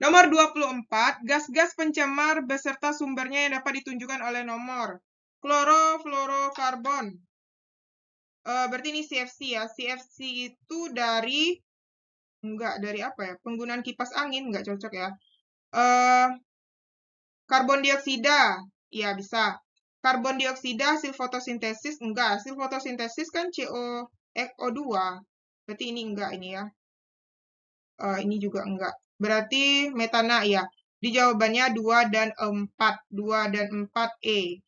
Nomor 24, gas-gas pencemar beserta sumbernya yang dapat ditunjukkan oleh nomor klorofluorokarbon. E, berarti ini CFC ya. CFC itu dari enggak dari apa ya? Penggunaan kipas angin enggak cocok ya. E, karbon dioksida, ya bisa. Karbon dioksida hasil fotosintesis enggak. Hasil fotosintesis kan CO, CO2. Berarti ini enggak ini ya uh, ini juga enggak. Berarti metana ya. Di jawabannya 2 dan 4, 2 dan 4 E.